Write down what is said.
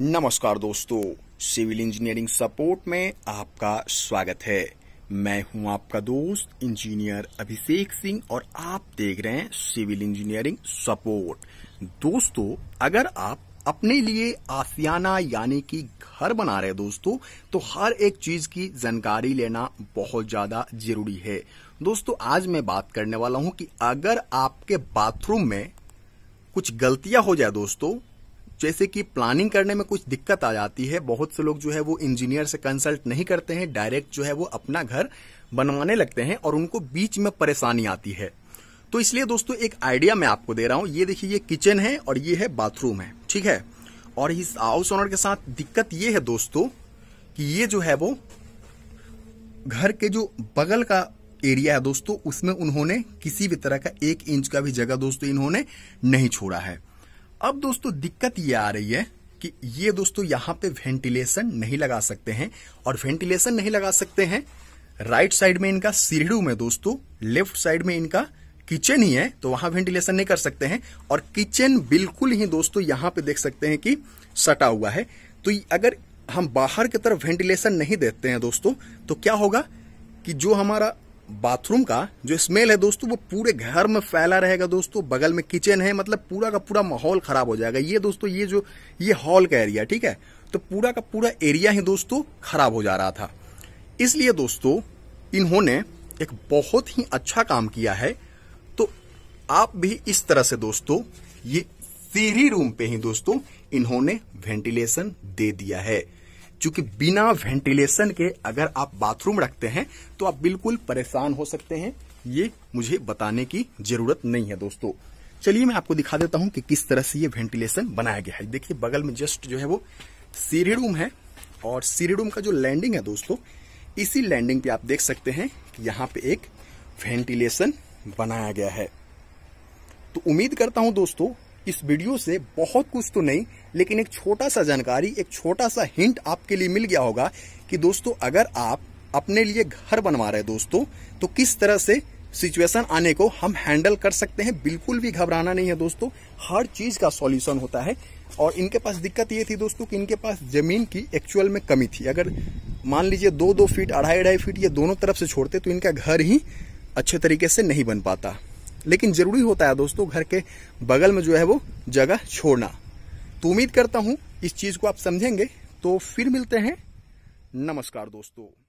नमस्कार दोस्तों civil engineering support में आपका स्वागत है मैं हूं आपका दोस्त इंजीनियर अभिषेक सिंह और आप देख रहे हैं सिविल इंजीनियरिंग सपोर्ट दोस्तों अगर आप अपने लिए आसियाना यानी कि घर बना रहे दोस्तों तो हर एक चीज की जानकारी लेना बहुत ज्यादा जरूरी है दोस्तों आज मैं बात करने वाला हूं कि अगर आपके बाथरूम में कुछ गलतियां हो जाए दोस्तों जैसे कि प्लानिंग करने में कुछ दिक्कत आ जाती है बहुत से लोग जो है वो इंजीनियर से कंसल्ट नहीं करते हैं डायरेक्ट जो है वो अपना घर बनवाने लगते हैं और उनको बीच में परेशानी आती है तो इसलिए दोस्तों एक आइडिया मैं आपको दे रहा हूँ ये देखिए ये किचन है और ये है बाथरूम है ठीक है और इस हाउस ओनर के साथ दिक्कत ये है दोस्तों कि ये जो है वो घर के जो बगल का एरिया है दोस्तों उसमें उन्होंने किसी भी तरह का एक इंच का भी जगह दोस्तों इन्होंने नहीं छोड़ा है अब दोस्तों दिक्कत ये आ रही है कि ये दोस्तों यहां पे वेंटिलेशन नहीं लगा सकते हैं और वेंटिलेशन नहीं लगा सकते हैं राइट साइड में इनका सीढ़ू में दोस्तों लेफ्ट साइड में इनका किचन ही है तो वहां वेंटिलेशन नहीं कर सकते हैं और किचन बिल्कुल ही दोस्तों यहां पे देख सकते हैं कि सटा हुआ है तो अगर हम बाहर की तरफ वेंटिलेशन नहीं देते हैं दोस्तों तो क्या होगा कि जो हमारा बाथरूम का जो स्मेल है दोस्तों वो पूरे घर में फैला रहेगा दोस्तों बगल में किचन है मतलब पूरा का पूरा माहौल खराब हो जाएगा ये दोस्तों ये जो ये हॉल का एरिया ठीक है तो पूरा का पूरा एरिया ही दोस्तों खराब हो जा रहा था इसलिए दोस्तों इन्होंने एक बहुत ही अच्छा काम किया है तो आप भी इस तरह से दोस्तों ये सीढ़ी रूम पे ही दोस्तों इन्होंने वेंटिलेशन दे दिया है क्योंकि बिना वेंटिलेशन के अगर आप बाथरूम रखते हैं तो आप बिल्कुल परेशान हो सकते हैं ये मुझे बताने की जरूरत नहीं है दोस्तों चलिए मैं आपको दिखा देता हूं कि किस तरह से ये वेंटिलेशन बनाया गया है देखिए बगल में जस्ट जो है वो सीढ़ी रूम है और सीढ़ी रूम का जो लैंडिंग है दोस्तों इसी लैंडिंग पे आप देख सकते हैं कि यहाँ पे एक वेंटिलेशन बनाया गया है तो उम्मीद करता हूं दोस्तों इस वीडियो से बहुत कुछ तो नहीं लेकिन एक छोटा सा जानकारी एक छोटा सा हिंट आपके लिए मिल गया होगा कि दोस्तों अगर आप अपने लिए घर बनवा रहे दोस्तों तो किस तरह से सिचुएशन आने को हम हैंडल कर सकते हैं बिल्कुल भी घबराना नहीं है दोस्तों हर चीज का सॉल्यूशन होता है और इनके पास दिक्कत ये थी दोस्तों कि इनके पास जमीन की एक्चुअल में कमी थी अगर मान लीजिए दो दो फीट अढ़ाई अढ़ाई फीट ये दोनों तरफ से छोड़ते तो इनका घर ही अच्छे तरीके से नहीं बन पाता लेकिन जरूरी होता है दोस्तों घर के बगल में जो है वो जगह छोड़ना तो उम्मीद करता हूं इस चीज को आप समझेंगे तो फिर मिलते हैं नमस्कार दोस्तों